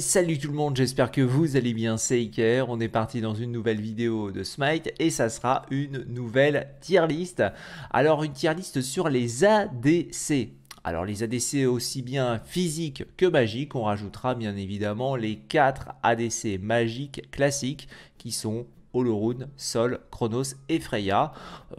salut tout le monde, j'espère que vous allez bien, c'est on est parti dans une nouvelle vidéo de Smite et ça sera une nouvelle tier list. Alors une tier list sur les ADC, alors les ADC aussi bien physiques que magiques, on rajoutera bien évidemment les 4 ADC magiques classiques qui sont Olorun, Sol, Chronos et Freya.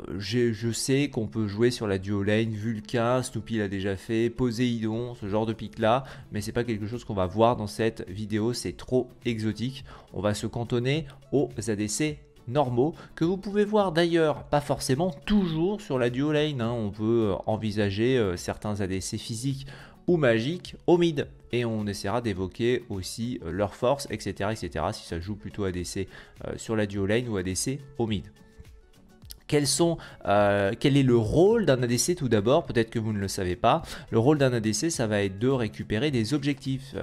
Euh, je sais qu'on peut jouer sur la duo lane, Vulcain, Snoopy l'a déjà fait, Poséidon, ce genre de pic là, mais c'est pas quelque chose qu'on va voir dans cette vidéo, c'est trop exotique. On va se cantonner aux ADC normaux que vous pouvez voir d'ailleurs pas forcément toujours sur la duo lane. Hein. On peut envisager euh, certains ADC physiques ou magique, au mid. Et on essaiera d'évoquer aussi euh, leurs forces, etc., etc. Si ça joue plutôt à ADC euh, sur la duo lane ou ADC au mid. Quels sont, euh, quel est le rôle d'un ADC tout d'abord Peut-être que vous ne le savez pas. Le rôle d'un ADC, ça va être de récupérer des objectifs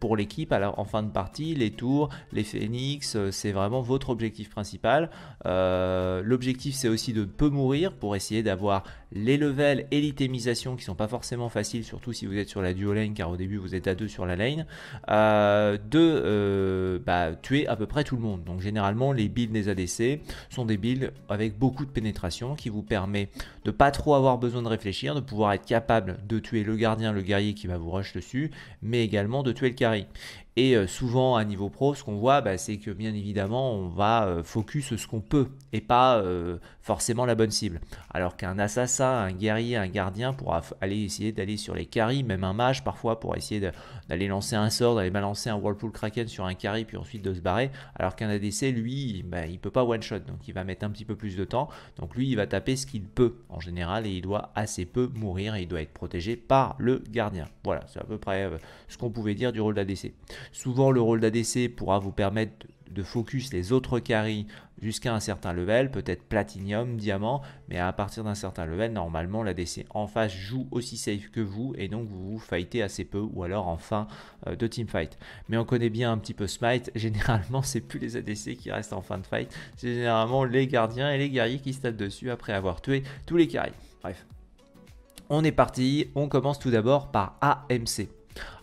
pour l'équipe en fin de partie, les tours, les phoenix, c'est vraiment votre objectif principal. L'objectif, c'est aussi de peu mourir pour essayer d'avoir les levels et l'itémisation qui sont pas forcément faciles, surtout si vous êtes sur la duo lane, car au début vous êtes à deux sur la lane, euh, de euh, bah, tuer à peu près tout le monde. Donc généralement les builds des ADC sont des builds avec beaucoup de pénétration qui vous permet de pas trop avoir besoin de réfléchir, de pouvoir être capable de tuer le gardien, le guerrier qui va vous rush dessus, mais également de tuer le carry. Et euh, souvent à niveau pro, ce qu'on voit, bah, c'est que bien évidemment, on va euh, focus ce qu'on peut et pas euh, forcément la bonne cible. Alors qu'un assassin, un guerrier, un gardien pourra aller essayer d'aller sur les carries, même un mage parfois pour essayer d'aller lancer un sort, d'aller balancer un Whirlpool Kraken sur un carry puis ensuite de se barrer. Alors qu'un ADC, lui, il bah, il peut pas one shot, donc il va mettre un petit peu plus de temps. Donc lui, il va taper ce qu'il peut en général et il doit assez peu mourir et il doit être protégé par le gardien. Voilà, c'est à peu près ce qu'on pouvait dire du rôle d'ADC. Souvent, le rôle d'ADC pourra vous permettre de focus les autres carries jusqu'à un certain level, peut-être platinum, diamant, mais à partir d'un certain level, normalement l'ADC en face joue aussi safe que vous et donc vous vous fightez assez peu ou alors en fin euh, de teamfight. Mais on connaît bien un petit peu Smite, généralement c'est plus les ADC qui restent en fin de fight, c'est généralement les gardiens et les guerriers qui se dessus après avoir tué tous les carries. Bref. On est parti, on commence tout d'abord par AMC.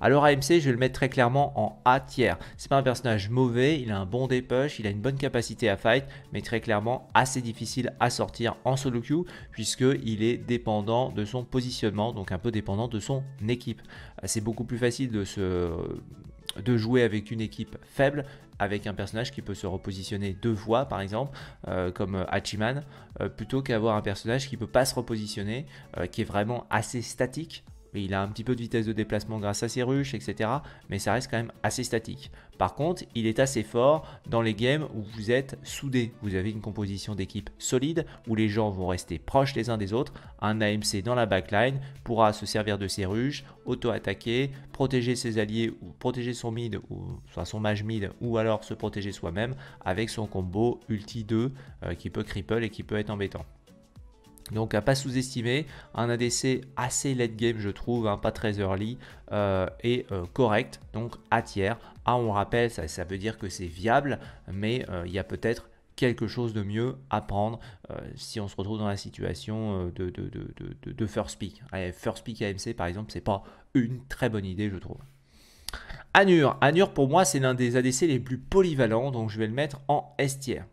Alors AMC, je vais le mettre très clairement en A tiers. C'est pas un personnage mauvais, il a un bon dépush, il a une bonne capacité à fight, mais très clairement assez difficile à sortir en solo queue puisqu'il est dépendant de son positionnement, donc un peu dépendant de son équipe. Euh, c'est beaucoup plus facile de jouer avec une équipe faible, avec un personnage qui peut se repositionner deux fois par exemple, euh, comme euh, Hachiman, plutôt qu'avoir un personnage qui ne peut pas se repositionner, qui est vraiment assez statique il a un petit peu de vitesse de déplacement grâce à ses ruches, etc. Mais ça reste quand même assez statique. Par contre, il est assez fort dans les games où vous êtes soudés. Vous avez une composition d'équipe solide, où les gens vont rester proches les uns des autres. Un AMC dans la backline pourra se servir de ses ruches, auto-attaquer, protéger ses alliés, ou protéger son mid, ou soit son mage mid, ou alors se protéger soi-même avec son combo ulti 2 euh, qui peut cripple et qui peut être embêtant. Donc à pas sous-estimer, un ADC assez late game je trouve, hein, pas très early euh, et euh, correct, donc à tiers. A ah, on rappelle, ça, veut dire que c'est viable, mais euh, il y a peut-être quelque chose de mieux à prendre si on se retrouve dans la situation de, first pick. first pick AMC par exemple, c'est pas une très bonne idée je trouve. Anur, Anur pour moi c'est l'un des ADC les plus polyvalents, donc je vais le mettre en S tiers.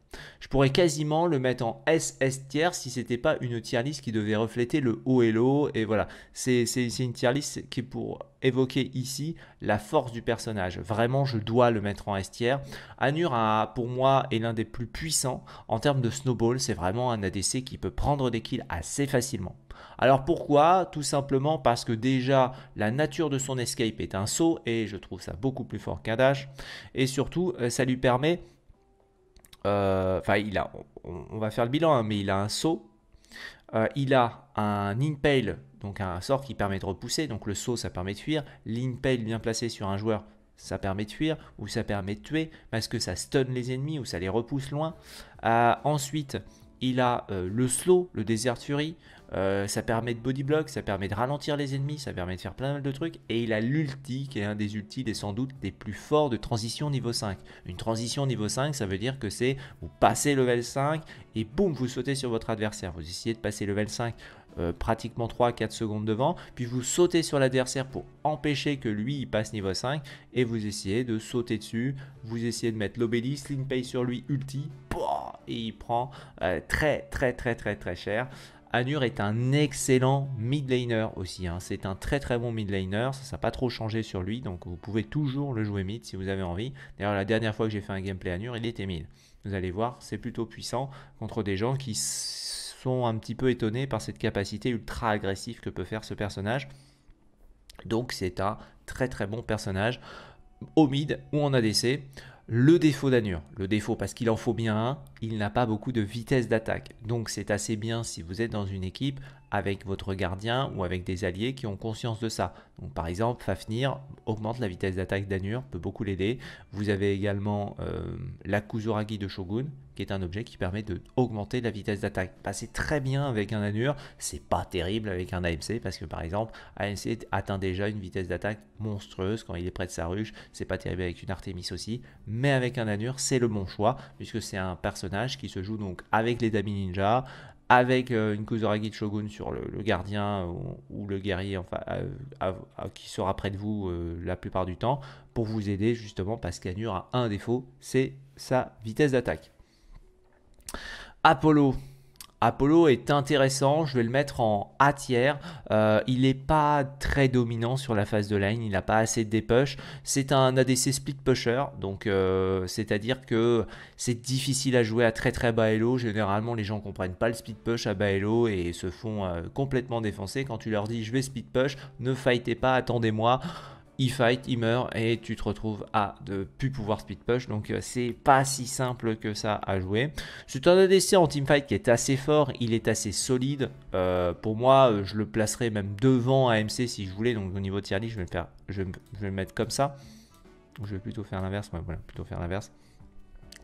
Je pourrais quasiment le mettre en S tier si c'était pas une tier list qui devait refléter le haut et l'eau. Et voilà, c'est une tier list qui est pour évoquer ici la force du personnage. Vraiment, je dois le mettre en S tier Anur, a, pour moi, est l'un des plus puissants en termes de snowball. C'est vraiment un ADC qui peut prendre des kills assez facilement. Alors pourquoi Tout simplement parce que déjà la nature de son escape est un saut et je trouve ça beaucoup plus fort qu'un dash. Et surtout, euh, ça lui permet euh, enfin, il a, on, va faire le bilan, hein, mais il a un saut. Euh, il a un impale, donc un sort qui permet de repousser. Donc le saut, ça permet de fuir. L'impale bien placé sur un joueur, ça permet de fuir ou ça permet de tuer parce que ça stun les ennemis ou ça les repousse loin. Euh, ensuite, il a le slow, le desert fury, euh, ça permet de body block, ça permet de ralentir les ennemis, ça permet de faire plein de trucs. Et il a l'ulti, qui est un des ultis des sans doute des plus forts de transition niveau 5. Une transition niveau 5, ça veut dire que c'est vous passez level 5 et boum, vous sautez sur votre adversaire. Vous essayez de passer level 5 euh, pratiquement 3-4 secondes devant, puis vous sautez sur l'adversaire pour empêcher que lui il passe niveau 5 et vous essayez de sauter dessus, vous essayez de mettre l'obélisque, pay sur lui, ulti, et il prend euh, très très très très très cher. Anur est un excellent mid laner aussi. Hein. C'est un très très bon mid laner. Ça n'a pas trop changé sur lui. Donc vous pouvez toujours le jouer mid si vous avez envie. D'ailleurs, la dernière fois que j'ai fait un gameplay Anur, il était mid. Vous allez voir, c'est plutôt puissant contre des gens qui sont un petit peu étonnés par cette capacité ultra agressive que peut faire ce personnage. Donc c'est un très très bon personnage au mid ou en ADC. Le défaut d'Anur, le défaut parce qu'il en faut bien un, il n'a pas beaucoup de vitesse d'attaque. Donc c'est assez bien si vous êtes dans une équipe avec votre gardien ou avec des alliés qui ont conscience de ça. Donc par exemple, Fafnir augmente la vitesse d'attaque d'Anur, peut beaucoup l'aider. Vous avez également euh, la Kuzuragi de Shogun qui est un objet qui permet d'augmenter la vitesse d'attaque. Passer bah, très bien avec un Anur, c'est pas terrible avec un AMC parce que par exemple, AMC atteint déjà une vitesse d'attaque monstrueuse quand il est près de sa ruche, c'est pas terrible avec une Artemis aussi, mais avec un Anur c'est le bon choix puisque c'est un personnage qui se joue donc avec les Dami Ninja, avec euh, une Kuzuragi de Shogun sur le, gardien ou, le guerrier enfin, qui sera près de vous euh, la plupart du temps pour vous aider justement parce qu'Anur a un défaut, c'est sa vitesse d'attaque. Apollo. Apollo est intéressant, je vais le mettre en A tiers. Euh, il n'est pas très dominant sur la phase de line, il n'a pas assez de dépush. C'est un ADC split pusher, donc euh, c'est-à-dire que c'est difficile à jouer à très très bas elo. Généralement, les gens comprennent pas le split push à bas elo et se font euh, complètement défoncer quand tu leur dis je vais split push, ne fightez pas, attendez-moi il fight, il meurt et tu te retrouves à ne plus pouvoir speed push. Donc euh, c'est pas si simple que ça à jouer. C'est un ADC en teamfight qui est assez fort, il est assez solide. Euh, pour moi, euh, je le placerai même devant AMC si je voulais. Donc au niveau tier list, je vais le faire, je, vais, mettre comme ça. Je vais plutôt faire l'inverse. voilà, plutôt faire l'inverse.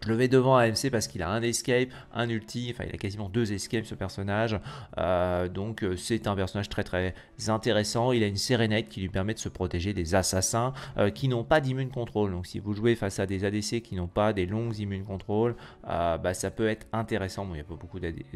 Je le mets devant AMC parce qu'il a un escape, un ulti, enfin il a quasiment deux escapes ce personnage. Euh, donc euh, c'est un personnage très très intéressant. Il a une sérénade qui lui permet de se protéger des assassins euh, qui n'ont pas d'immune contrôle. Donc si vous jouez face à des ADC qui n'ont pas des longues immune contrôle, bah, ça peut être intéressant. il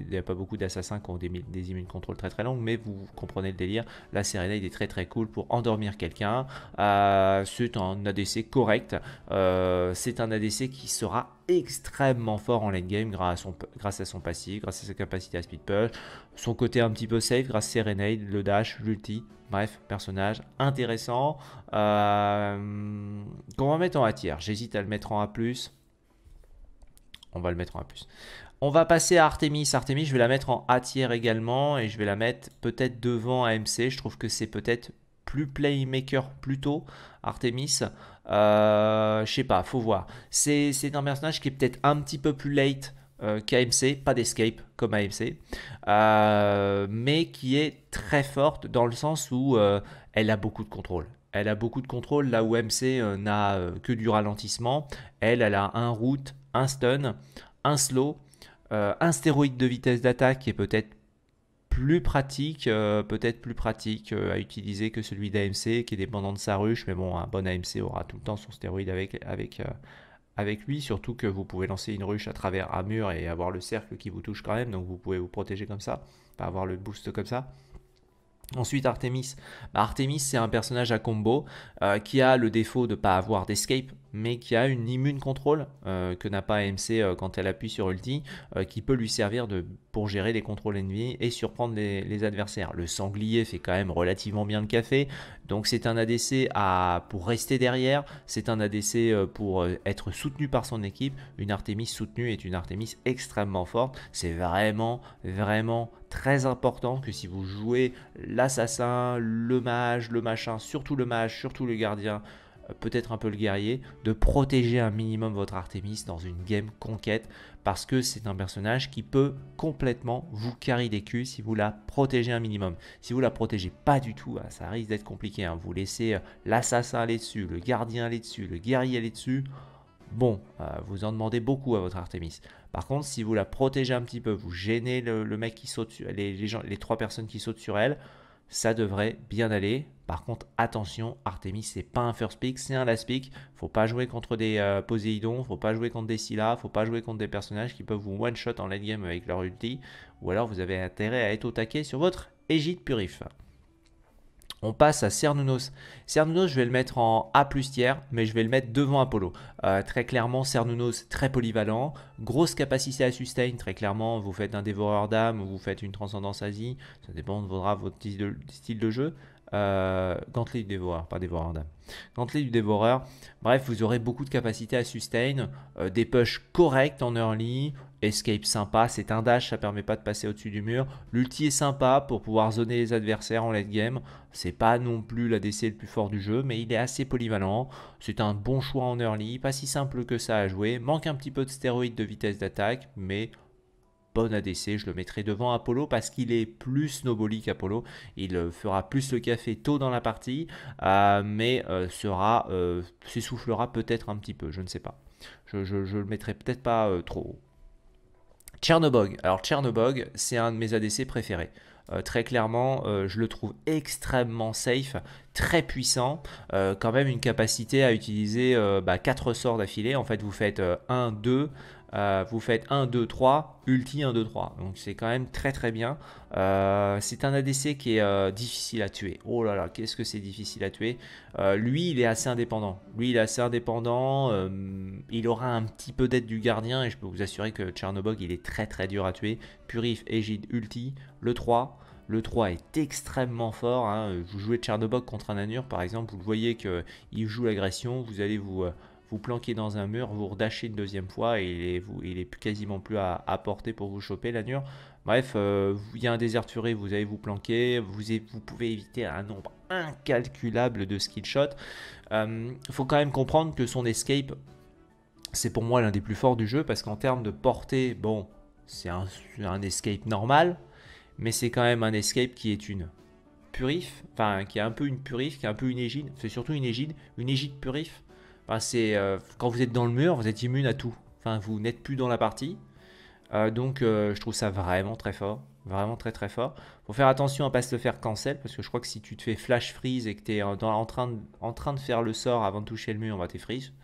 n'y a pas beaucoup d'assassins qui ont des, des immunes contrôle très très longues, mais vous comprenez le délire. La sérénade est très très cool pour endormir quelqu'un. c'est un ADC correct. c'est un ADC qui sera extrêmement fort en late game grâce à son, grâce à son passif, grâce à sa capacité à speed push, son côté un petit peu safe grâce à ses le dash, l'ulti. Bref, personnage intéressant. Euh, qu'on va mettre en A tier. J'hésite à le mettre en A. On va le mettre en A. On va passer à Artemis. Artemis, je vais la mettre en A tier également et je vais la mettre peut-être devant AMC. Je trouve que c'est peut-être plus playmaker plutôt Artemis euh, je sais pas faut voir c'est un personnage qui est peut-être un petit peu plus late euh, qu'AMC, pas d'escape comme AMC, euh, mais qui est très forte dans le sens où elle a beaucoup de contrôle. Elle a beaucoup de contrôle là où MC n'a que du ralentissement. Elle, elle a un route, un stun, un slow, un stéroïde de vitesse d'attaque qui est peut-être plus pratique, euh, peut-être plus pratique euh, à utiliser que celui d'AMC qui est dépendant de sa ruche, mais bon, un bon AMC aura tout le temps son stéroïde avec, avec, euh, avec lui, surtout que vous pouvez lancer une ruche à travers un mur et avoir le cercle qui vous touche quand même, donc vous pouvez vous protéger comme ça, pas avoir le boost comme ça. Ensuite Artemis. Bah, Artemis c'est un personnage à combo qui a le défaut de ne pas avoir d'escape, mais qui a une immune contrôle euh, que n'a pas AMC euh, quand elle appuie sur ulti, euh, qui peut lui servir de, pour gérer les contrôles ennemis et surprendre les, adversaires. Le sanglier fait quand même relativement bien le café, donc c'est un ADC à, pour rester derrière, c'est un ADC pour être soutenu par son équipe. Une Artemis soutenue est une Artemis extrêmement forte, c'est vraiment, vraiment très important que si vous jouez l'assassin, le mage, le machin, surtout le mage, surtout le gardien, peut-être un peu le guerrier, de protéger un minimum votre Artemis dans une game conquête, parce que c'est un personnage qui peut complètement vous carrer des culs si vous la protégez un minimum. Si vous la protégez pas du tout, ah, ça risque d'être compliqué. Hein. Vous laissez euh, l'assassin aller dessus, le gardien aller dessus, le guerrier aller dessus. Bon, euh, vous en demandez beaucoup à votre Artemis. Par contre, si vous la protégez un petit peu, vous gênez le, mec qui saute les, gens, les trois personnes qui sautent sur elle, ça devrait bien aller. Par contre, attention, Artemis, c'est pas un first pick, c'est un last pick. Faut pas jouer contre des euh, faut pas jouer contre des Scylla, faut pas jouer contre des personnages qui peuvent vous one-shot en late game avec leur ulti. Ou alors vous avez intérêt à être au taquet sur votre égide purif. On passe à Cernunos. Cernunos, je vais le mettre en A plus tiers, mais je vais le mettre devant Apollo. Euh, très clairement, Cernunos, très polyvalent, grosse capacité à sustain. Très clairement, vous faites un dévoreur d'âme, vous faites une transcendance Asie, ça dépend, de votre style de jeu. Euh, gantelet du dévoreur, pas dévoreur d'âme. Gantelet du dévoreur. Bref, vous aurez beaucoup de capacités à sustain, euh, des push corrects en early, Escape sympa, c'est un dash, ça permet pas de passer au-dessus du mur. L'ulti est sympa pour pouvoir zoner les adversaires en late game. C'est pas non plus l'ADC le plus fort du jeu, mais il est assez polyvalent. C'est un bon choix en early, pas si simple que ça à jouer. Manque un petit peu de stéroïdes de vitesse d'attaque, mais bon ADC. Je le mettrai devant Apollo parce qu'il est plus snowbally qu'Apollo. Il euh, fera plus le café tôt dans la partie, euh, mais euh, sera s'essoufflera peut-être un petit peu, je ne sais pas. Je, le mettrai peut-être pas trop Tchernobog. Alors Chernobog, c'est un de mes ADC préférés. Euh, très clairement, euh, je le trouve extrêmement safe, très puissant, euh, quand même une capacité à utiliser 4 bah, sorts d'affilée. En fait, vous faites 1, 2, euh, vous faites 1, 2, 3, ulti 1, 2, 3. Donc c'est quand même très très bien. Euh, c'est un ADC qui est euh, difficile à tuer. Oh là là, qu'est-ce que c'est difficile à tuer. lui, il est assez indépendant. Lui, il est assez indépendant. il aura un petit peu d'aide du gardien et je peux vous assurer que Chernobog, il est très très dur à tuer. Purif, Égide, ulti, le 3. Le 3 est extrêmement fort. Hein. Vous jouez Tchernobog contre un Anur, par exemple, vous le voyez qu'il joue l'agression, vous allez vous vous planquez dans un mur, vous redachez une deuxième fois et il est, vous, il est quasiment plus à, portée pour vous choper l'anure. Bref, euh, il y a un déserturé, vous allez vous planquer, vous, vous pouvez éviter un nombre incalculable de skill shots. Il euh, faut quand même comprendre que son escape, c'est pour moi l'un des plus forts du jeu parce qu'en termes de portée, bon, c'est un, un escape normal, mais c'est quand même un escape qui est une purif, enfin qui est un peu une purif, qui est un peu une égide, c'est surtout une égide, une égide purif c'est euh, quand vous êtes dans le mur, vous êtes immune à tout. Enfin, vous n'êtes plus dans la partie. Euh, donc, euh, je trouve ça vraiment très fort, vraiment très très fort. Faut faire attention à pas se faire cancel parce que je crois que si tu te fais flash freeze et que tu es en, train de, en train de faire le sort avant de toucher le mur, va bah, te freeze.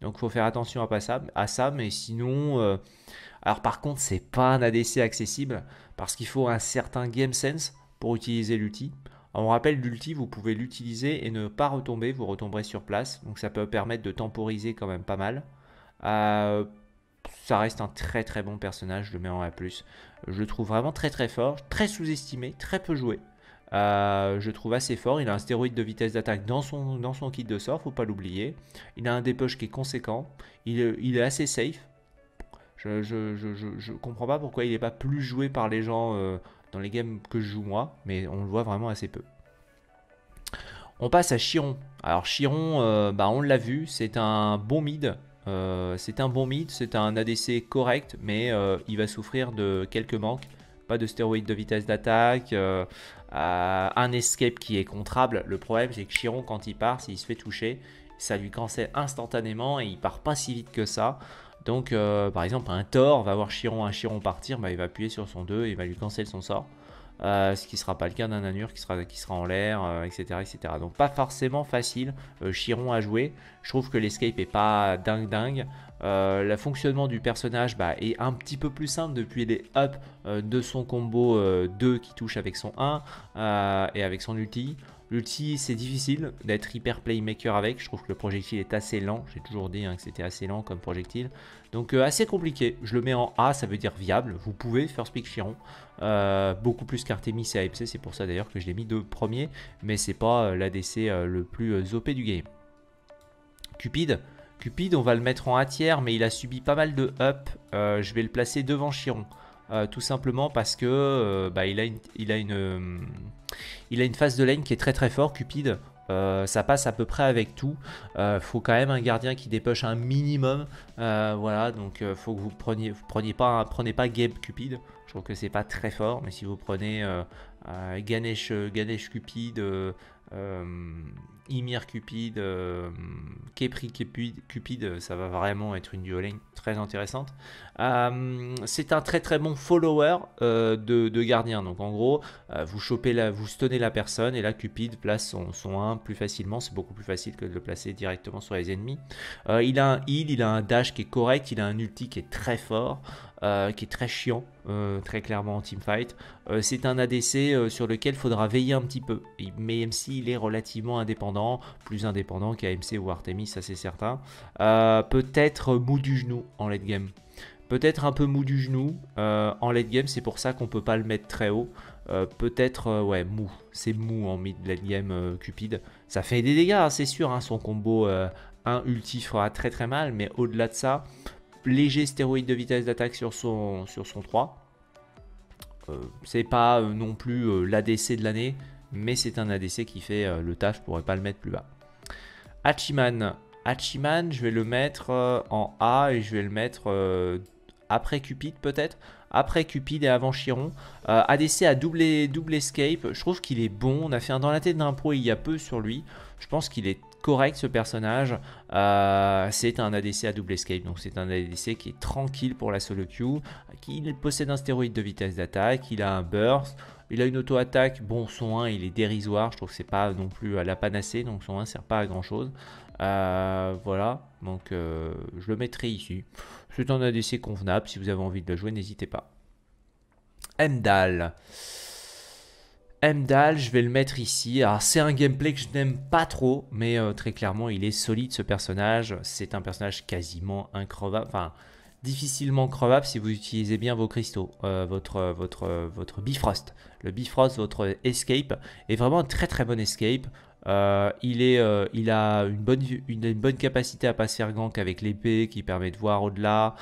Donc, faut faire attention à pas ça, à ça. Mais sinon, alors par contre, c'est pas un ADC accessible parce qu'il faut un certain game sense pour utiliser l'outil. On rappelle, l'ulti, vous pouvez l'utiliser et ne pas retomber, vous retomberez sur place. Donc ça peut permettre de temporiser quand même pas mal. Euh, ça reste un très très bon personnage, je le mets en A+. Je le trouve vraiment très très fort, très sous-estimé, très peu joué. Euh, je trouve assez fort. Il a un stéroïde de vitesse d'attaque dans son, dans son kit de sort, faut pas l'oublier. Il a un dépush qui est conséquent. Il, est assez safe. Je, ne comprends pas pourquoi il n'est pas plus joué par les gens euh, les games que je joue moi, mais on le voit vraiment assez peu. On passe à Chiron. Alors Chiron, euh, bah, on l'a vu, c'est un bon mid. Euh, c'est un bon mid, c'est un ADC correct, mais euh, il va souffrir de quelques manques. Pas de stéroïdes de vitesse d'attaque, un escape qui est contrable. Le problème, c'est que Chiron, quand il part, s'il se fait toucher, ça lui cancelle instantanément et il part pas si vite que ça. Donc, euh, par exemple, un Thor va voir Chiron, un Chiron partir, bah, il va appuyer sur son 2 et il va lui cancel son sort. Euh, ce qui ne sera pas le cas d'un Anur qui sera, qui sera en l'air, etc., euh, etc. Donc pas forcément facile, Chiron à jouer. Je trouve que l'escape est pas dingue dingue. le fonctionnement du personnage bah, est un petit peu plus simple depuis les ups de son combo 2 qui touche avec son 1 et avec son ulti. L'ulti, c'est difficile d'être hyper playmaker avec. Je trouve que le projectile est assez lent. J'ai toujours dit hein, que c'était assez lent comme projectile. Donc euh, assez compliqué. Je le mets en A, ça veut dire viable. Vous pouvez faire Speak Chiron. Euh, beaucoup plus qu'Artemis et AFC. C'est pour ça d'ailleurs que je l'ai mis de premier. Mais c'est pas euh, l'ADC le plus OP du game. Cupide. Cupide, on va le mettre en A tiers, mais il a subi pas mal de up. je vais le placer devant Chiron. Euh, tout simplement parce que euh, bah, il, a une, il, a une, euh, il a une phase de lane qui est très très fort, Cupid. ça passe à peu près avec tout. Il faut quand même un gardien qui dépoche un minimum. voilà, donc faut que vous preniez, vous preniez pas, prenez pas Gabe Cupid. Je trouve que c'est pas très fort, mais si vous prenez Ganesh, Ganesh Cupid, Ymir Cupid, euh, Kepri Cupid, euh, ça va vraiment être une dueling très intéressante. Euh, c'est un très très bon follower de, gardien. Donc en gros, vous chopez la, vous stonnez la personne et là Cupid place son, son 1 plus facilement. C'est beaucoup plus facile que de le placer directement sur les ennemis. il a un heal, il a un dash qui est correct, il a un ulti qui est très fort. Euh, qui est très chiant, euh, très clairement en teamfight. Euh, c'est un ADC sur lequel faudra veiller un petit peu. Mais même il est relativement indépendant, plus indépendant qu'AMC ou Artemis, ça c'est certain. Peut-être mou du genou en late game. Peut-être un peu mou du genou en late game, c'est pour ça qu'on peut pas le mettre très haut. Peut-être, ouais, mou. C'est mou en mid late game Cupid. Ça fait des dégâts, hein, c'est sûr, hein, son combo 1 ulti fera très très mal, mais au-delà de ça, léger stéroïde de vitesse d'attaque sur son, sur son 3. Euh, c'est pas euh, non plus euh, l'ADC de l'année, mais c'est un ADC qui fait le taf, je pourrais pas le mettre plus bas. Hachiman. Hachiman, je vais le mettre en A et je vais le mettre après Cupid peut-être après Cupid et avant Chiron. ADC à double, double escape, je trouve qu'il est bon. On a fait un dans la tête d'un d'impro il y a peu sur lui. Je pense qu'il est correct ce personnage. Euh, c'est un ADC à double escape, donc c'est un ADC qui est tranquille pour la solo queue, qui possède un stéroïde de vitesse d'attaque, il a un burst, il a une auto-attaque, bon son 1 il est dérisoire, je trouve que c'est pas non plus à la panacée, donc son 1 sert pas à grand chose. Euh, voilà, donc euh, je le mettrai ici. C'est un ADC convenable, si vous avez envie de le jouer, n'hésitez pas. Mdal. Mdal, je vais le mettre ici. c'est un gameplay que je n'aime pas trop, mais euh, très clairement il est solide ce personnage. C'est un personnage quasiment increvable, enfin difficilement crevable si vous utilisez bien vos cristaux, euh, votre, votre, votre Bifrost. Le Bifrost, votre escape, est vraiment un très très bon escape. Euh, il, est, il a une bonne, une, bonne capacité à passer un gank avec l'épée qui permet de voir au-delà.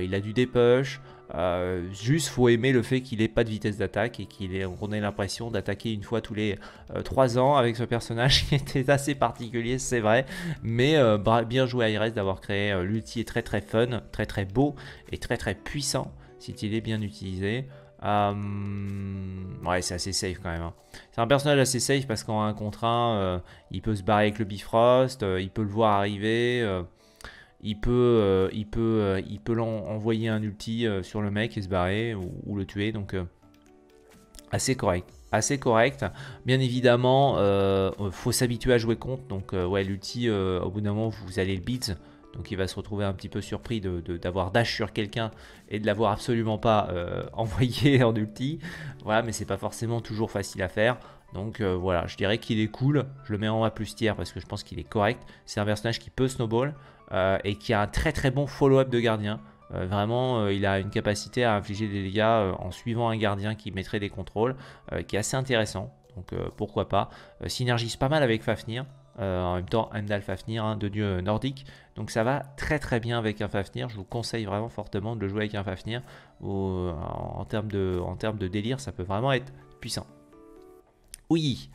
il a du dépush. Euh, juste, faut aimer le fait qu'il ait pas de vitesse d'attaque et qu'il ait, qu'on ait l'impression d'attaquer une fois tous les 3 euh, ans avec ce personnage qui était assez particulier, c'est vrai. Mais euh, bien joué à Iris d'avoir créé l'outil est très très fun, très très beau et très très puissant si il est bien utilisé. Hum, ouais, c'est assez safe quand même. Hein. C'est un personnage assez safe parce qu'en 1 contre 1, il peut se barrer avec le Bifrost, il peut le voir arriver il peut, euh, il peut, euh, il peut envoyer un ulti euh, sur le mec et se barrer ou, le tuer. Donc assez correct. Assez correct. Bien évidemment, il faut s'habituer à jouer contre. Donc ouais, l'ulti, au bout d'un moment, vous allez le beat. Donc il va se retrouver un petit peu surpris d'avoir de, dash sur quelqu'un et de l'avoir absolument pas envoyé en ulti. Voilà, mais c'est pas forcément toujours facile à faire. Donc voilà, je dirais qu'il est cool. Je le mets en A plus tiers parce que je pense qu'il est correct. C'est un personnage qui peut snowball. Euh, et qui a un très très bon follow-up de gardien. Euh, vraiment, euh, il a une capacité à infliger des dégâts en suivant un gardien qui mettrait des contrôles, qui est assez intéressant. Donc pourquoi pas. synergise pas mal avec Fafnir. en même temps, Endal Fafnir, hein, de dieu nordique. Donc ça va très très bien avec un Fafnir. Je vous conseille vraiment fortement de le jouer avec un Fafnir. en, termes de, en termes de délire, ça peut vraiment être puissant. Oui.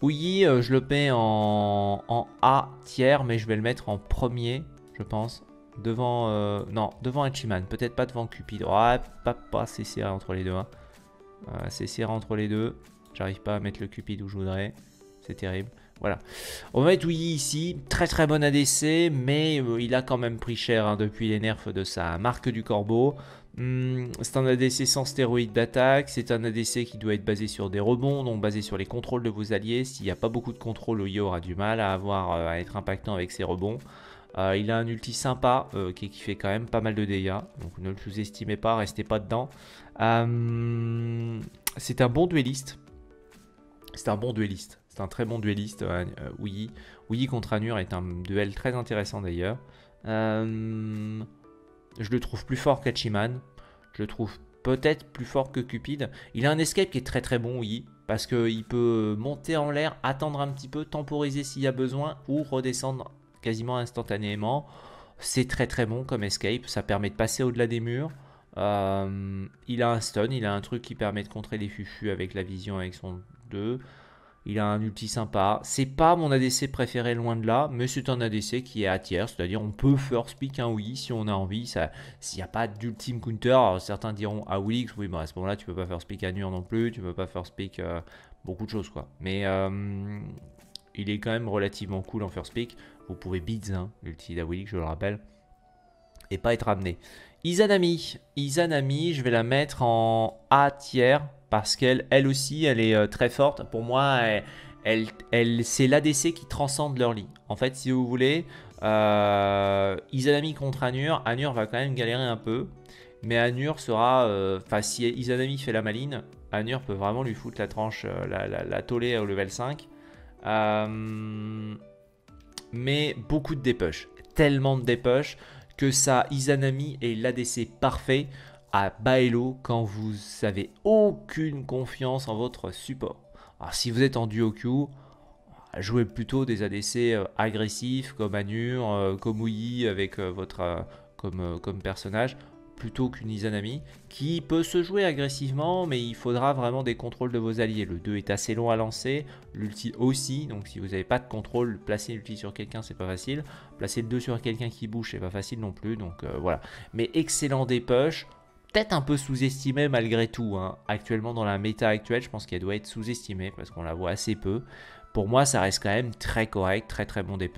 Oui, je le mets en, en A tiers, mais je vais le mettre en premier je pense. Devant... Euh, non, devant Hachiman. Peut-être pas devant Cupid. Ouais, pas, pas c'est serré entre les deux. c'est hein. euh, serré entre les deux. J'arrive pas à mettre le Cupid où je voudrais. C'est terrible. Voilà. On va mettre oui ici. Très très bon ADC, mais euh, il a quand même pris cher hein, depuis les nerfs de sa marque du corbeau. Hmm, c'est un ADC sans stéroïdes d'attaque. C'est un ADC qui doit être basé sur des rebonds, donc basé sur les contrôles de vos alliés. S'il n'y a pas beaucoup de contrôle, Ouyi aura du mal à, avoir, à être impactant avec ses rebonds. Euh, il a un ulti sympa euh, qui, fait quand même pas mal de dégâts. Donc ne le sous-estimez pas, restez pas dedans. Euh, c'est un bon dueliste. C'est un bon dueliste. C'est un très bon duelliste, Oui, oui contre Anur est un duel très intéressant d'ailleurs. je le trouve plus fort qu'Achiman. Je le trouve peut-être plus fort que Cupid. Il a un escape qui est très très bon, oui, parce qu'il peut monter en l'air, attendre un petit peu, temporiser s'il y a besoin, ou redescendre quasiment instantanément. C'est très très bon comme escape, ça permet de passer au-delà des murs. Euh, il a un stun, il a un truc qui permet de contrer les fuchus avec la vision avec son 2. Il a un ulti sympa. C'est pas mon ADC préféré loin de là, mais c'est un ADC qui est à tiers, c'est-à-dire on peut first pick un oui si on a envie. S'il n'y a pas d'ultime counter, certains diront ah oui, oui, à ce moment-là tu peux pas first pick Nur non plus, tu peux pas first pick euh, beaucoup de choses quoi. Mais euh, il est quand même relativement cool en first pick. Vous pouvez bids, hein, ulti je le rappelle, et pas être amené. Izanami, Izanami, je vais la mettre en A tiers parce qu'elle elle aussi, elle est euh, très forte. Pour moi, elle, elle, c'est l'ADC qui transcende leur lit. En fait, si vous voulez, euh, Izanami contre Anur, Anur va quand même galérer un peu. Mais Anur sera. Euh, enfin, si Izanami fait la maline, Anur peut vraiment lui foutre la tranche, euh, la, la, tollée au level 5 mais beaucoup de dépush. Tellement de dépush que ça Izanami est l'ADC parfait à Baello quand vous n'avez aucune confiance en votre support. Alors si vous êtes en duo Q, jouez plutôt des ADC euh, agressifs comme Anur, euh, comme Ouyi avec euh, votre comme, comme personnage, plutôt qu'une Izanami, qui peut se jouer agressivement, mais il faudra vraiment des contrôles de vos alliés. Le 2 est assez long à lancer, l'ulti aussi, donc si vous n'avez pas de contrôle, placer l'ulti sur quelqu'un, c'est pas facile. Placer le 2 sur quelqu'un qui bouge, c'est pas facile non plus, donc euh, voilà. Mais excellent des peut-être un peu sous estimé malgré tout. Hein. Actuellement, dans la méta actuelle, je pense qu'elle doit être sous-estimée parce qu'on la voit assez peu. Pour moi, ça reste quand même très correct, très très bon des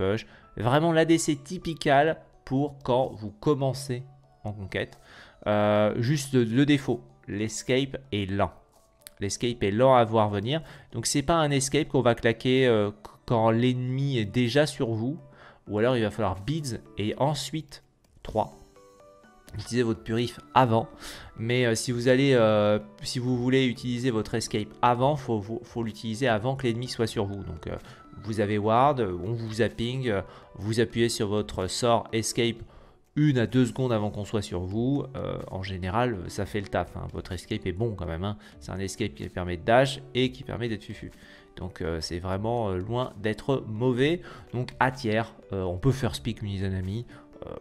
Vraiment l'ADC typical pour quand vous commencez en conquête. Euh, juste le défaut, l'escape est lent. L'escape est lent à voir venir. Donc c'est pas un escape qu'on va claquer euh, quand l'ennemi est déjà sur vous. Ou alors il va falloir bids et ensuite 3. Utilisez votre purif avant. Mais euh, si vous allez, si vous voulez utiliser votre escape avant, faut, l'utiliser avant que l'ennemi soit sur vous. Donc vous avez ward, on vous ping vous appuyez sur votre sort escape une à deux secondes avant qu'on soit sur vous, euh, en général, ça fait le taf. Hein. Votre escape est bon quand même. Hein. C'est un escape qui permet de dash et qui permet d'être fufu. Donc euh, c'est vraiment euh, loin d'être mauvais. Donc à tiers, on peut faire speak une amis.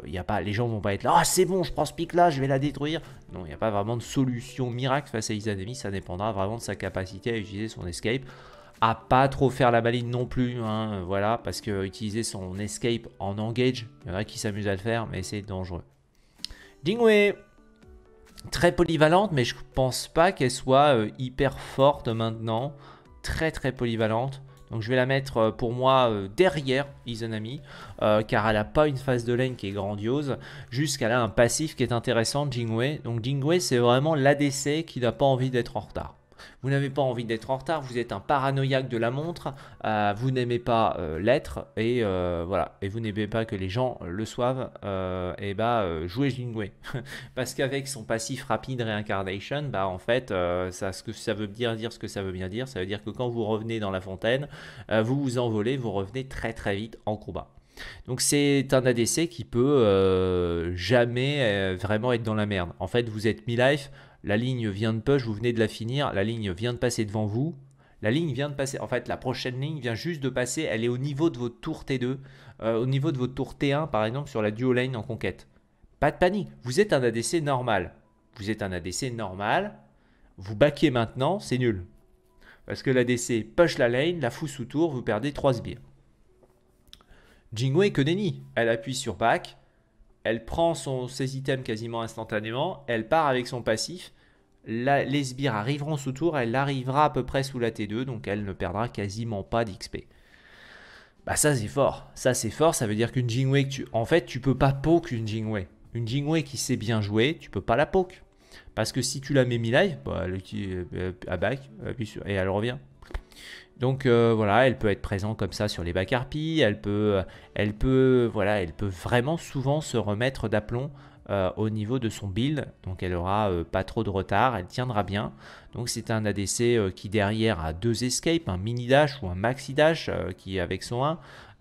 Il a pas, les gens vont pas être là, ah c'est bon, je prends ce là, je vais la détruire. Non, il n'y a pas vraiment de solution miracle face à Izanami, ça dépendra vraiment de sa capacité à utiliser son escape à pas trop faire la baline non plus, hein, voilà, parce que utiliser son escape en engage, il y en a qui s'amusent à le faire, mais c'est dangereux. Jingwei, très polyvalente, mais je pense pas qu'elle soit euh, hyper forte maintenant, très très polyvalente. Donc je vais la mettre euh, pour moi euh, derrière Izanami, car elle n'a pas une phase de lane qui est grandiose, jusqu'à a un passif qui est intéressant, Jingwei. Donc Jingwei c'est vraiment l'ADC qui n'a pas envie d'être en retard. Vous n'avez pas envie d'être en retard, vous êtes un paranoïaque de la montre, euh, vous n'aimez pas euh, l'être et euh, voilà, et vous n'aimez pas que les gens le soient. et bah jouez Jingwei parce qu'avec son passif rapide réincarnation, bah en fait, ça veut dire dire ce que ça veut bien dire, ça veut dire que quand vous revenez dans la fontaine, vous vous envolez, vous revenez très très vite en combat. Donc c'est un ADC qui peut jamais vraiment être dans la merde. En fait, vous êtes mi-life, la ligne vient de push, vous venez de la finir, la ligne vient de passer devant vous, la ligne vient de passer, en fait la prochaine ligne vient juste de passer, elle est au niveau de votre tour T2, euh, au niveau de votre tour T1 par exemple sur la duo lane en conquête. Pas de panique, vous êtes un ADC normal. Vous êtes un ADC normal, vous backez maintenant, c'est nul. Parce que l'ADC push la lane, la fout sous tour, vous perdez 3 sbires. Jingwei que nenni, elle appuie sur back, elle prend son, ses items quasiment instantanément, elle part avec son passif, les sbires arriveront sous tour, elle arrivera à peu près sous la T2, donc elle ne perdra quasiment pas d'XP. Bah ça c'est fort, ça c'est fort, ça veut dire qu'une Jingwei, tu, en fait tu peux pas poke une Jingwei. Une Jingwei qui sait bien jouer, tu peux pas la poke. Parce que si tu la mets mi bah, elle, elle, euh, euh, back, et elle revient. Donc euh, voilà, elle peut être présente comme ça sur les bacs elle peut, euh, elle peut, voilà, elle peut vraiment souvent se remettre d'aplomb euh, au niveau de son build, donc elle aura pas trop de retard, elle tiendra bien. Donc c'est un ADC qui derrière a deux escapes, un mini dash ou un maxi dash qui avec son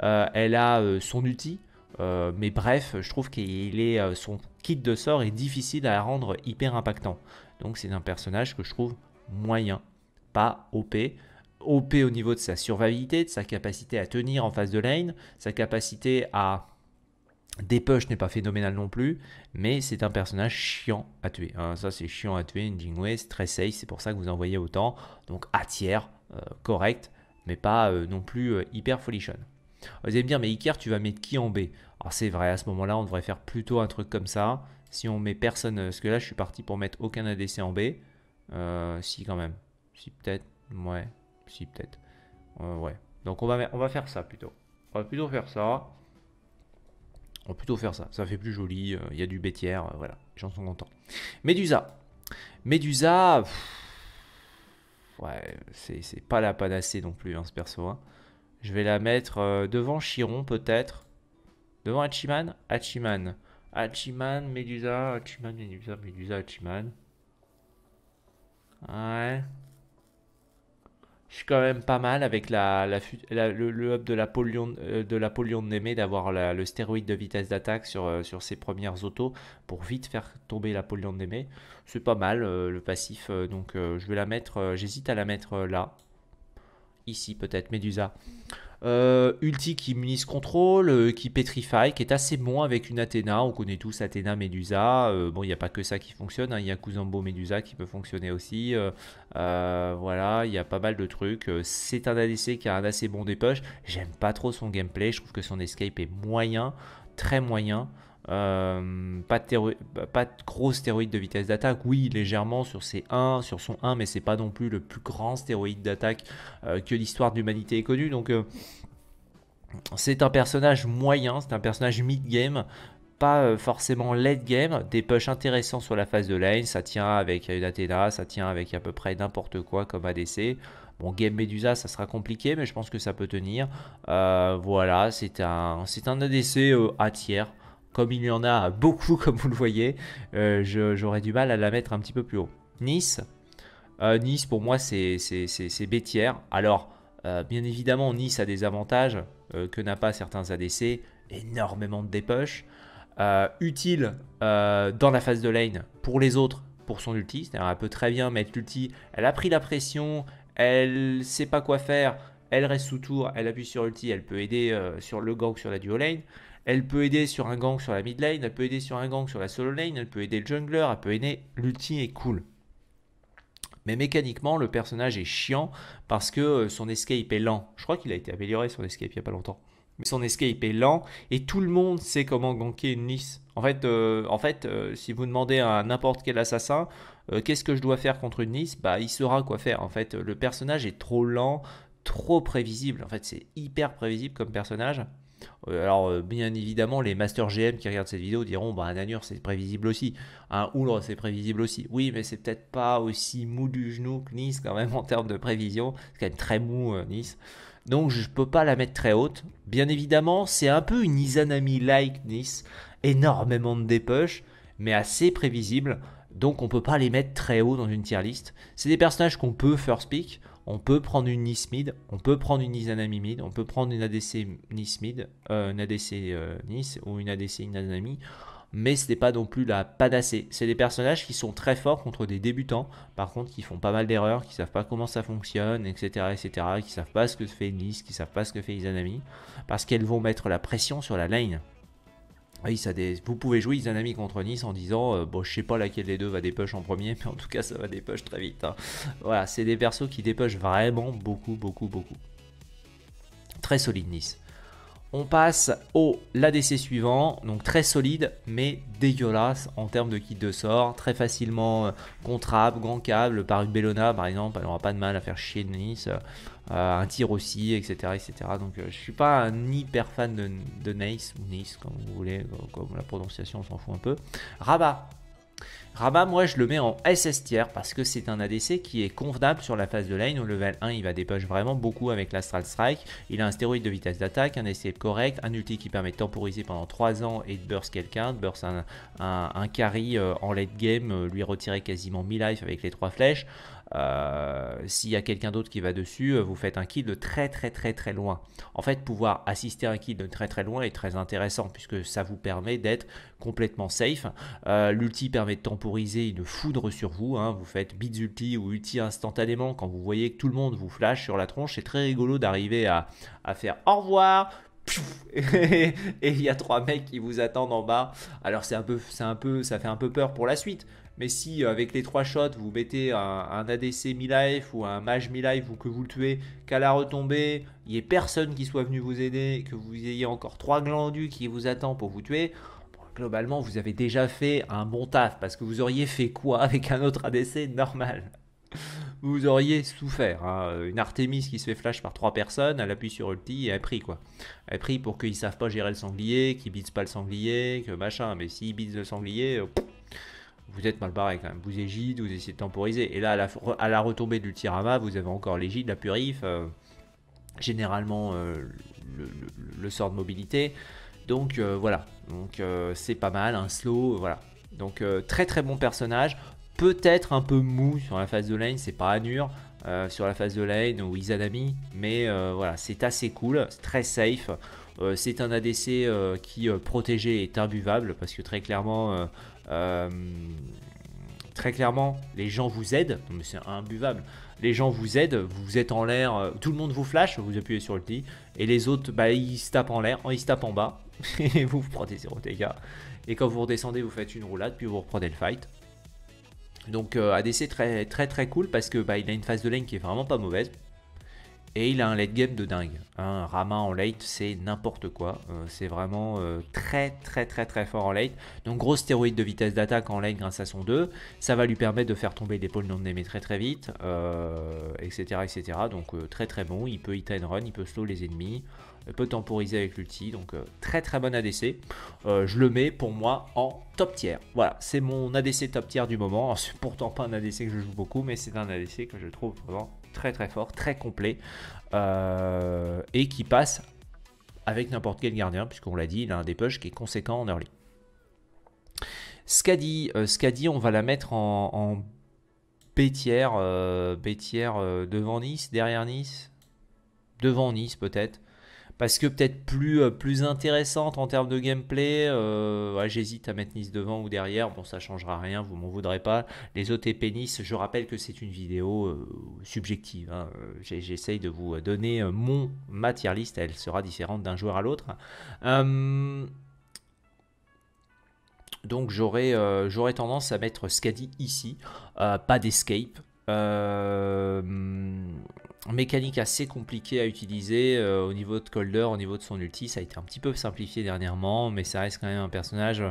1, elle a son outil. mais bref, je trouve qu'il est son kit de sort est difficile à rendre hyper impactant. Donc c'est un personnage que je trouve moyen, pas OP. OP au niveau de sa survivabilité, de sa capacité à tenir en face de lane, sa capacité à des n'est pas phénoménale non plus, mais c'est un personnage chiant à tuer. Hein. ça, c'est chiant à tuer, une Jingwei, c'est très safe, c'est pour ça que vous envoyez autant. Donc, à tiers, euh, correct, mais pas euh, non plus euh, hyper folichon. Vous allez me dire, mais Iker, tu vas mettre qui en B Alors, c'est vrai, à ce moment-là, on devrait faire plutôt un truc comme ça. Si on met personne, parce que là, je suis parti pour mettre aucun ADC en B. si, quand même. Si, peut-être, ouais. Si, peut-être. Euh, ouais. Donc on va, on va faire ça plutôt. On va plutôt faire ça. On va plutôt faire ça. Ça fait plus joli. Euh, il y a du bétière. Euh, voilà. j'en suis content contents. Médusa. Médusa. ouais, c'est pas la panacée non plus, hein, ce perso. Hein. Je vais la mettre devant Chiron, peut-être. Devant Hachiman Hachiman. Hachiman, Médusa. Hachiman, Médusa, Medusa. Hachiman. Ouais je suis quand même pas mal avec la, le, hub de euh, la polion de, d'avoir le stéroïde de vitesse d'attaque sur, euh, sur ses premières autos pour vite faire tomber polion de Némé. C'est pas mal euh, le passif, donc je vais la mettre, j'hésite à la mettre là. Ici peut-être, Médusa. Euh, ulti qui munisse contrôle, euh, qui pétrifie, qui est assez bon avec une Athéna. On connaît tous Athéna, Médusa. Euh, bon, il n'y a pas que ça qui fonctionne. Hein. Il y a Kuzambo, Médusa qui peut fonctionner aussi. voilà, il y a pas mal de trucs. C'est un ADC qui a un assez bon dépush. J'aime pas trop son gameplay. Je trouve que son escape est moyen, très moyen. Euh, pas, de gros stéroïdes de vitesse d'attaque, oui, légèrement sur ses 1, sur son 1, mais c'est pas non plus le plus grand stéroïde d'attaque euh, que l'histoire de l'humanité ait connu. Donc, euh, c'est un personnage moyen, c'est un personnage mid-game, pas forcément late game, des pushs intéressants sur la phase de lane, ça tient avec une Athena, ça tient avec à peu près n'importe quoi comme ADC. Bon, game Medusa, ça sera compliqué, mais je pense que ça peut tenir. voilà, c'est un, un ADC à tiers, comme il y en a beaucoup, comme vous le voyez, euh, j'aurais du mal à la mettre un petit peu plus haut. Nice, euh, Nice pour moi c'est bêtière. Alors, euh, bien évidemment, Nice a des avantages que n'a pas certains ADC, énormément de dépush. utile dans la phase de lane pour les autres, pour son ulti, c'est-à-dire elle peut très bien mettre l'ulti, elle a pris la pression, elle sait pas quoi faire, elle reste sous tour, elle appuie sur ulti, elle peut aider sur le gank sur la duo lane. Elle peut aider sur un gang sur la mid lane, elle peut aider sur un gang sur la solo lane, elle peut aider le jungler, elle peut aider. L'ulti est cool. Mais mécaniquement, le personnage est chiant parce que euh, son escape est lent. Je crois qu'il a été amélioré son escape il n'y a pas longtemps. Mais son escape est lent et tout le monde sait comment ganker une nice. En fait, euh, en fait euh, si vous demandez à n'importe quel assassin qu'est-ce que je dois faire contre une nice, bah, il saura quoi faire. En fait, le personnage est trop lent, trop prévisible. En fait, c'est hyper prévisible comme personnage. Euh, alors, euh, bien évidemment, les masters GM qui regardent cette vidéo diront bah, un c'est prévisible aussi, un oulre c'est prévisible aussi. Oui, mais c'est peut-être pas aussi mou du genou que Nice, quand même, en termes de prévision. C'est quand même très mou, euh, Nice. Donc, je peux pas la mettre très haute. Bien évidemment, c'est un peu une Izanami-like Nice, énormément de dépêches, mais assez prévisible. Donc, on peut pas les mettre très haut dans une tier list. C'est des personnages qu'on peut first pick on peut prendre une mid, on peut prendre une mid, on peut prendre une ADC Nis mid, euh, une ADC euh, nis ou une ADC inanami, mais ce n'est pas non plus la panacée. C'est des personnages qui sont très forts contre des débutants, par contre qui font pas mal d'erreurs, qui savent pas comment ça fonctionne, etc., etc., qui savent pas ce que fait Nis, qui savent pas ce que fait Izanami, parce qu'elles vont mettre la pression sur la lane. Ah, vous pouvez jouer Izanami contre Nice en disant euh, Bon, je sais pas laquelle des deux va dépêcher en premier, mais en tout cas, ça va dépêcher très vite. Hein. Voilà, c'est des persos qui dépêchent vraiment beaucoup, beaucoup, beaucoup. Très solide Nice. On passe au l'ADC suivant, donc très solide mais dégueulasse en termes de kit de sort, très facilement euh, contrable, grand câble, par une Bellona par exemple, elle n'aura pas de mal à faire chier de Nice, euh, euh, un tir aussi, etc. etc. Donc je je suis pas un hyper fan de, Nice, ou Nice comme vous voulez, comme la prononciation on s'en fout un peu. Rabat, Raba moi je le mets en SS tier parce que c'est un ADC qui est convenable sur la phase de lane. Au level 1, il va dépoche vraiment beaucoup avec l'Astral Strike. Il a un stéroïde de vitesse d'attaque, un escape correct, un ulti qui permet de temporiser pendant 3 ans et de burst quelqu'un, de burst un, carry euh, en late game, euh, lui retirer quasiment 1000 life avec les 3 flèches. Euh, s'il y a quelqu'un d'autre qui va dessus, euh, vous faites un kill de très très très très loin. En fait, pouvoir assister à un kill de très très loin est très intéressant puisque ça vous permet d'être complètement safe. Euh, l'ulti permet de temporiser une foudre sur vous. Hein. Vous faites bits ulti ou ulti instantanément quand vous voyez que tout le monde vous flash sur la tronche. C'est très rigolo d'arriver à, faire au revoir, et il y a trois mecs qui vous attendent en bas. Alors c'est un peu, c'est un peu, ça fait un peu peur pour la suite. Mais si euh, avec les trois shots, vous mettez un, ADC mi-life ou un mage mi-life ou que vous le tuez, qu'à la retombée, il n'y ait personne qui soit venu vous aider, que vous ayez encore trois glandus qui vous attendent pour vous tuer, globalement, vous avez déjà fait un bon taf parce que vous auriez fait quoi avec un autre ADC normal Vous auriez souffert. Hein. Une Artemis qui se fait flash par trois personnes, elle appuie sur ulti et elle prie quoi. Elle prie pour qu'ils savent pas gérer le sanglier, qu'ils bise pas le sanglier, que machin. Mais s'ils bise le sanglier, vous êtes mal barré quand même. Vous égide, vous essayez de temporiser. Et là, à la, retombée de l'ultirama, vous avez encore l'égide, la purif, euh, généralement euh, le, sort de mobilité. Donc euh, voilà, donc c'est pas mal, un slow, voilà. Donc très très bon personnage, peut-être un peu mou sur la phase de lane, c'est pas anur, euh, sur la phase de lane ou Izanami. Mais euh, voilà, c'est assez cool, très safe. Euh, c'est un ADC qui protégé est imbuvable parce que très clairement, très clairement, les gens vous aident. c'est imbuvable. Les gens vous aident, vous êtes en l'air, tout le monde vous flash, vous appuyez sur le petit, et les autres, bah, ils se tapent en l'air, ils tapent en bas, et vous vous prenez zéro dégâts. Et quand vous redescendez, vous faites une roulade, puis vous reprenez le fight. Donc euh, ADC très très très cool parce que bah, il a une phase de lane qui est vraiment pas mauvaise. Et il a un late game de dingue. un hein. Rama en late, c'est n'importe quoi. Euh, c'est vraiment euh, très très très très fort en late. Donc gros stéroïde de vitesse d'attaque en late grâce à son 2. Ça va lui permettre de faire tomber l'épaule non mais très très vite. etc., etc. Donc très très bon. Il peut hit and run, il peut slow les ennemis elle peut temporiser avec l'ulti, donc euh, très très bon ADC. Euh, je le mets pour moi en top tiers. Voilà, c'est mon ADC top tiers du moment. C'est pourtant pas un ADC que je joue beaucoup, mais c'est un ADC que je trouve vraiment très très fort, très complet, euh, et qui passe avec n'importe quel gardien, puisqu'on l'a dit, il a un dépush qui est conséquent en early. Skadi, Scadi, on va la mettre en, en tier, euh, tier devant Nice, derrière Nice, devant Nice peut-être parce que peut-être plus, euh, plus intéressante en termes de gameplay. Euh, j'hésite à mettre Nice devant ou derrière. Bon, ça changera rien, vous m'en voudrez pas. Les OTP Nice, je rappelle que c'est une vidéo euh, subjective. Hein. J'essaye de vous donner mon matière liste, Elle sera différente d'un joueur à l'autre. donc j'aurais tendance à mettre Scadi ici, pas d'escape. Euh, mécanique assez compliquée à utiliser euh, au niveau de Colder, au niveau de son ulti. Ça a été un petit peu simplifié dernièrement, mais ça reste quand même un personnage.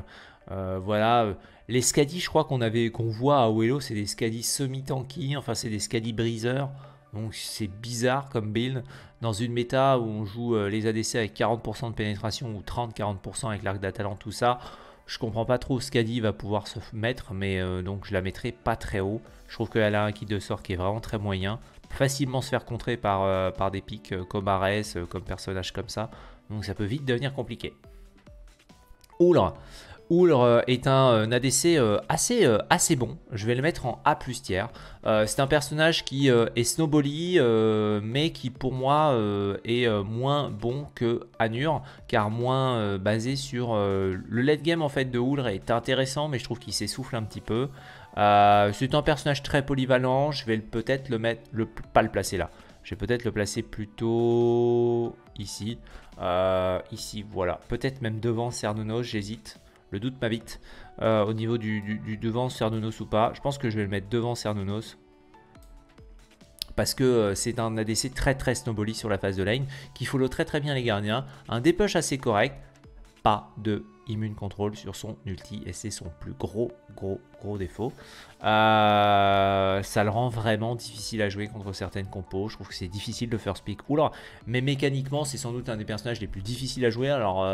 Euh, voilà, les Scadi, je crois qu'on avait qu'on voit à Ouello, c'est des Scadi semi-tanky, enfin c'est des Scadi briseurs. Donc c'est bizarre comme build. Dans une méta où on joue euh, les ADC avec 40% de pénétration ou 30-40% avec l'arc d'Atalant, tout ça, je comprends pas trop où va pouvoir se mettre, mais donc je la mettrai pas très haut. Je trouve qu'elle a un kit de sort qui est vraiment très moyen facilement se faire contrer par, euh, par des pics euh, comme Ares, euh, comme personnage comme ça. Donc ça peut vite devenir compliqué. Oula Oulr euh, est un euh, ADC euh, assez, assez bon, je vais le mettre en A plus tiers. C'est un personnage qui est snowbally, mais qui pour moi est moins bon que Anur, car moins basé sur... le late game en fait de Oulr est intéressant, mais je trouve qu'il s'essouffle un petit peu. C'est un personnage très polyvalent, je vais peut-être le mettre... Le, pas le placer là, je vais peut-être le placer plutôt ici. ici, voilà. Peut-être même devant Cernunos, j'hésite. Le doute m'habite euh, au niveau du, devant Cernunnos ou pas. Je pense que je vais le mettre devant Cernunnos. Parce que euh, c'est un ADC très très snowbally sur la phase de lane, qui follow très très bien les gardiens. Un dépush assez correct, pas de immune contrôle sur son ulti et c'est son plus gros gros gros défaut. Euh, ça le rend vraiment difficile à jouer contre certaines compos. Je trouve que c'est difficile de first pick. Oula, mais mécaniquement c'est sans doute un des personnages les plus difficiles à jouer. Alors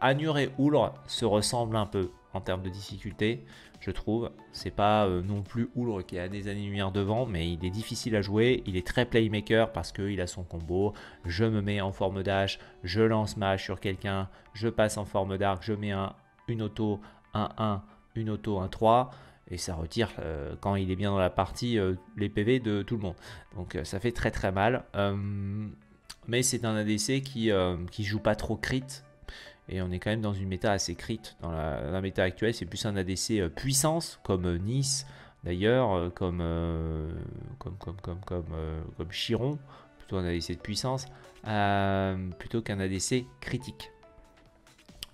Anur et Oulre se ressemblent un peu en termes de difficulté, je trouve. C'est pas euh, non plus Oulre qui a des années-lumière devant, mais il est difficile à jouer. Il est très playmaker parce qu'il a son combo. Je me mets en forme d'âge, je lance ma sur quelqu'un, je passe en forme d'arc, je mets un, une auto, un 1, une auto, un 3. Et ça retire, euh, quand il est bien dans la partie, euh, les PV de tout le monde. Donc ça fait très très mal. mais c'est un ADC qui, qui joue pas trop crit et on est quand même dans une méta assez crite. Dans la, méta actuelle, c'est plus un ADC euh, puissance, comme euh, Nice d'ailleurs, euh, comme, comme, comme, comme, comme, Chiron, plutôt un ADC de puissance, plutôt qu'un ADC critique.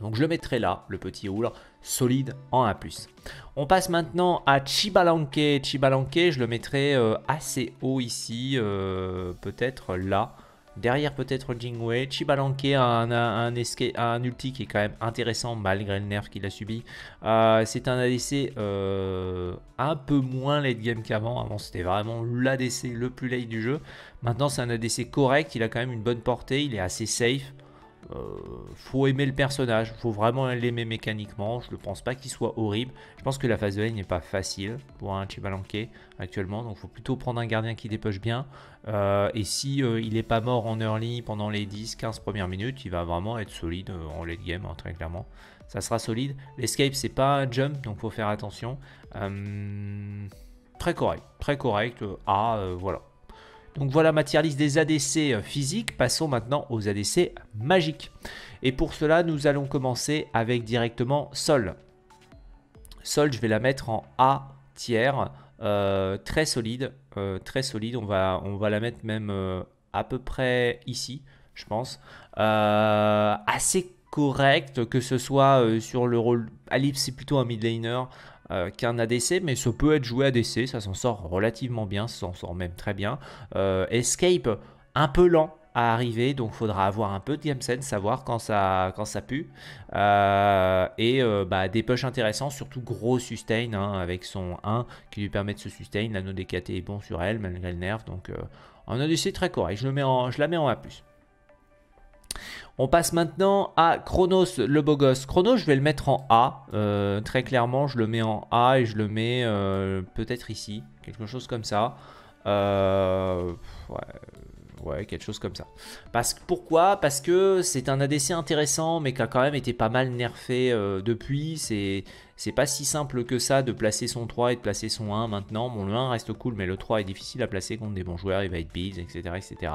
Donc je le mettrai là, le petit rouleur solide en A+. On passe maintenant à Chibalanke. Chibalanke, je le mettrai assez haut ici, peut-être là. Derrière peut-être Jingwei. Chibalanke a un, un, un, ulti qui est quand même intéressant malgré le nerf qu'il a subi. Euh, c'est un ADC euh, un peu moins late game qu'avant. Avant c'était vraiment l'ADC le plus late du jeu. Maintenant c'est un ADC correct. Il a quand même une bonne portée. Il est assez safe. Euh, faut aimer le personnage, faut vraiment l'aimer mécaniquement. Je ne pense pas qu'il soit horrible. Je pense que la phase de lane n'est pas facile pour un Chibalanke actuellement, donc faut plutôt prendre un gardien qui dépêche bien. Euh, et si euh, il n'est pas mort en early pendant les 10-15 premières minutes, il va vraiment être solide en late game, hein, très clairement. Ça sera solide. L'escape, c'est pas un jump, donc faut faire attention. très correct, très correct. Ah, voilà. Donc voilà ma tier des ADC euh, physiques. Passons maintenant aux ADC magiques. Et pour cela, nous allons commencer avec directement Sol. Sol, je vais la mettre en A tiers. Euh, très solide, euh, très solide. On va, on va la mettre même à peu près ici, je pense. assez correct, que ce soit sur le rôle. Alip, c'est plutôt un mid laner. Euh, qu'un ADC, mais ça peut être joué ADC, ça s'en sort relativement bien, ça s'en sort même très bien. Euh, escape, un peu lent à arriver, donc faudra avoir un peu de game sense, savoir quand ça, quand ça pue. Euh, et bah, des push intéressants, surtout gros sustain hein, avec son 1 qui lui permet de se sustain. L'anneau DKT est bon sur elle, malgré le nerf, donc en ADC très correct. Je, le mets je la mets en A. On passe maintenant à Chronos, le beau gosse. Chronos, je vais le mettre en A. Euh, très clairement, je le mets en A et je le mets euh, peut-être ici. Quelque chose comme ça. Euh, ouais, quelque chose comme ça. Parce, pourquoi Parce que c'est un ADC intéressant, mais qui a quand même été pas mal nerfé depuis. C'est, pas si simple que ça de placer son 3 et de placer son 1 maintenant. Mon le 1 reste cool, mais le 3 est difficile à placer contre des bons joueurs. Il va être build, etc. etc.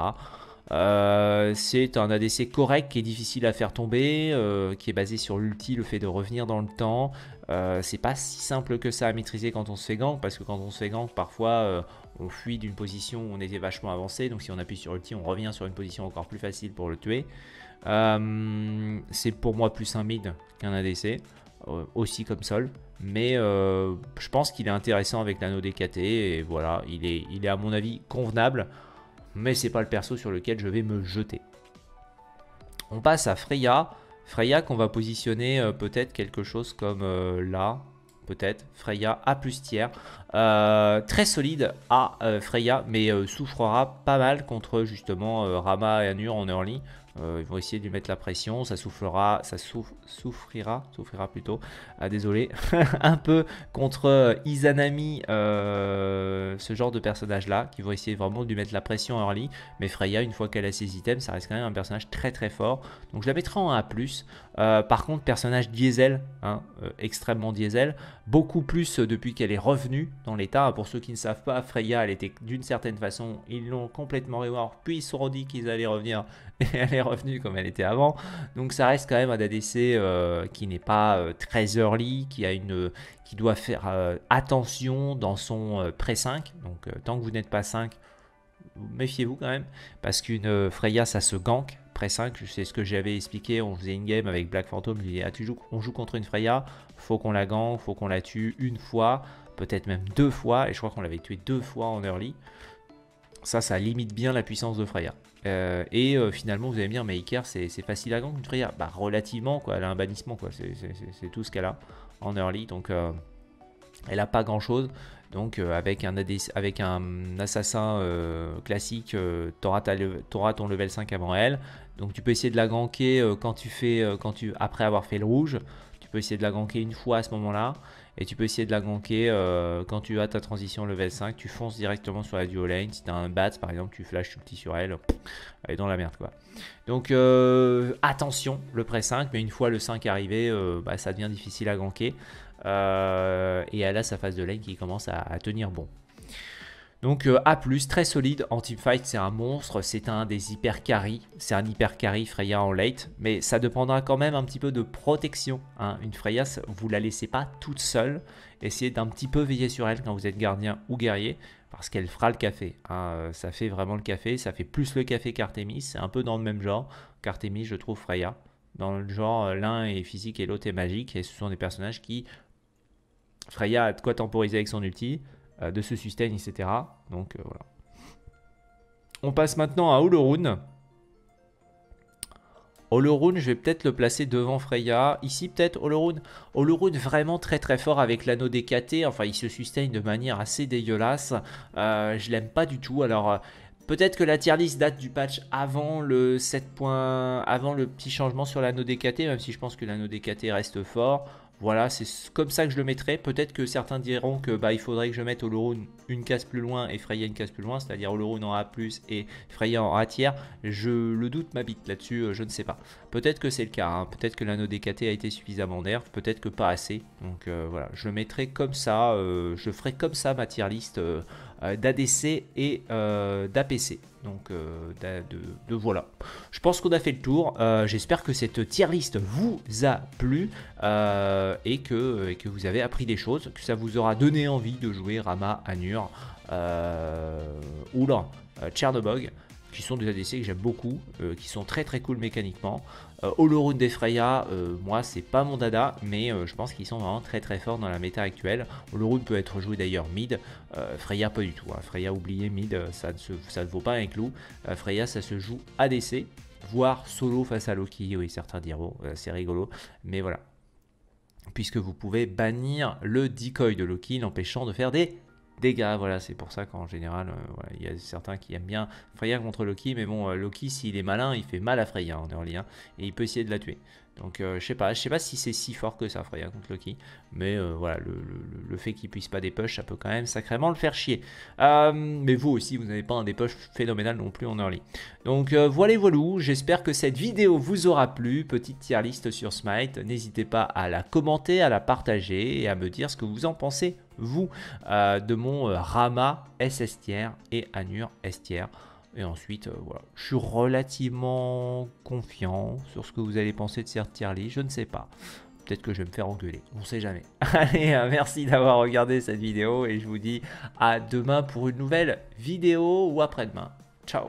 Euh, c'est un ADC correct qui est difficile à faire tomber, euh, qui est basé sur l'ulti, le fait de revenir dans le temps. Euh, c'est pas si simple que ça à maîtriser quand on se fait gank, parce que quand on se fait gank, parfois on fuit d'une position où on était vachement avancé, donc si on appuie sur ulti, on revient sur une position encore plus facile pour le tuer. c'est pour moi plus un mid qu'un ADC, aussi comme sol. Mais je pense qu'il est intéressant avec l'anneau DKT et voilà, il est, il est à mon avis convenable mais c'est pas le perso sur lequel je vais me jeter. On passe à Freya. Freya qu'on va positionner euh, peut-être quelque chose comme euh, là, peut-être. Freya à plus tiers. Euh, très solide à Freya, mais souffrera pas mal contre justement Rama et Anur en early. Euh, ils vont essayer de lui mettre la pression, ça soufflera, ça souffrira, souffrira plutôt, ah, désolé, un peu contre euh, Izanami, euh, ce genre de personnage là, qui vont essayer vraiment de lui mettre la pression early, mais Freya, une fois qu'elle a ses items, ça reste quand même un personnage très très fort, donc je la mettrai en A+, par contre personnage diesel, hein, extrêmement diesel, beaucoup plus depuis qu'elle est revenue dans l'état, pour ceux qui ne savent pas, Freya, elle était d'une certaine façon, ils l'ont complètement revoir puis ils se sont dit qu'ils allaient revenir et elle est revenue comme elle était avant. Donc ça reste quand même un ADC euh, qui n'est pas euh, très early, qui, euh, doit faire attention dans son pré-5. Donc tant que vous n'êtes pas 5, méfiez-vous quand même, parce qu'une Freya, ça se gank. Pré-5, c'est ce que j'avais expliqué, on faisait une game avec Black Phantom, ah, on joue contre une Freya, faut qu'on la gank, faut qu'on la tue une fois, peut-être même deux fois, et je crois qu'on l'avait tué deux fois en early. Ça, ça limite bien la puissance de Freya. Euh, et euh, finalement, vous allez me dire, mais Iker, c'est facile à gank Freya. Bah, relativement, quoi. Elle a un bannissement, quoi. C'est tout ce qu'elle a en early. Donc, euh, elle a pas grand chose. Donc, avec, un avec un assassin classique, auras ton level 5 avant elle. Donc, tu peux essayer de la ganker quand tu fais, quand tu, après avoir fait le rouge. Tu peux essayer de la ganker une fois à ce moment-là et tu peux essayer de la ganker euh, quand tu as ta transition level 5, tu fonces directement sur la duo lane, si tu as un bat par exemple, tu flashes tout petit sur elle, elle est dans la merde quoi. Donc euh, attention le pré 5, mais une fois le 5 arrivé, euh, bah, ça devient difficile à ganker. et elle a sa phase de lane qui commence à tenir bon. Donc euh, A+, très solide en teamfight, c'est un monstre, c'est un des hyper carry, c'est un hyper carry Freya en late, mais ça dépendra quand même un petit peu de protection. Hein. Une Freya, vous la laissez pas toute seule, essayez d'un petit peu veiller sur elle quand vous êtes gardien ou guerrier, parce qu'elle fera le café. Hein. Euh, ça fait vraiment le café, ça fait plus le café qu'Artemis, c'est un peu dans le même genre qu'Artemis, je trouve Freya. Dans le genre, euh, l'un est physique et l'autre est magique, et ce sont des personnages qui... Freya a de quoi temporiser avec son ulti, euh, de se sustain, etc. Donc euh, voilà. On passe maintenant à Olorun. Olorun, je vais peut-être le placer devant Freya. Ici, peut-être Olorun. Olorun, vraiment très très fort avec l'anneau décaté. Enfin, il se sustain de manière assez dégueulasse. Euh, je l'aime pas du tout. Alors, peut-être que la tier list date du patch avant le 7. avant le petit changement sur l'anneau décaté, même si je pense que l'anneau décaté reste fort. Voilà, c'est comme ça que je le mettrai. Peut-être que certains diront que bah, il faudrait que je mette Oloroon une case plus loin et Freya une case plus loin, c'est-à-dire Oloroon en A+, et Freya en A tiers. Je le doute ma bite là-dessus, euh, je ne sais pas. Peut-être que c'est le cas, hein. peut-être que l'anneau DKT a été suffisamment nerf, peut-être que pas assez. Donc euh, voilà, je le mettrai comme ça, euh, je ferai comme ça ma tier list euh, d'ADC et euh, d'APC. Donc euh, de, voilà. Je pense qu'on a fait le tour. J'espère que cette tier list vous a plu et, que, que vous avez appris des choses, que ça vous aura donné envie de jouer Rama, Anur, Oulan, Chernobog qui sont des ADC que j'aime beaucoup, qui sont très très cool mécaniquement. Euh, holorun des Freya, euh, moi c'est pas mon dada, mais euh, je pense qu'ils sont vraiment très très forts dans la méta actuelle. Holoroot peut être joué d'ailleurs mid, Freya pas du tout. Hein. Freya oublié mid, ça ne, ça ne vaut pas un clou. Freya ça se joue ADC, voire solo face à Loki, oui certains diront, c'est rigolo, mais voilà. Puisque vous pouvez bannir le decoy de Loki, l'empêchant de faire des dégâts. Voilà, c'est pour ça qu'en général, euh, il y a certains qui aiment bien Freya contre Loki, mais bon, euh, Loki, s'il est malin, il fait mal à Freya en early, hein, et il peut essayer de la tuer. Donc euh, je sais pas, je sais pas si c'est si fort que ça Freya contre Loki, mais voilà, le, fait qu'il puisse pas des ça peut quand même sacrément le faire chier. mais vous aussi, vous n'avez pas un dépush phénoménal non plus en early. Donc voilà voilou, j'espère que cette vidéo vous aura plu, petite tier liste sur Smite, n'hésitez pas à la commenter, à la partager et à me dire ce que vous en pensez vous euh, de mon euh, Rama SS et Anur S Tier Et ensuite, euh, voilà. Je suis relativement confiant sur ce que vous allez penser de cette tier Je ne sais pas. Peut-être que je vais me faire engueuler. On sait jamais. Allez, merci d'avoir regardé cette vidéo. Et je vous dis à demain pour une nouvelle vidéo ou après-demain. Ciao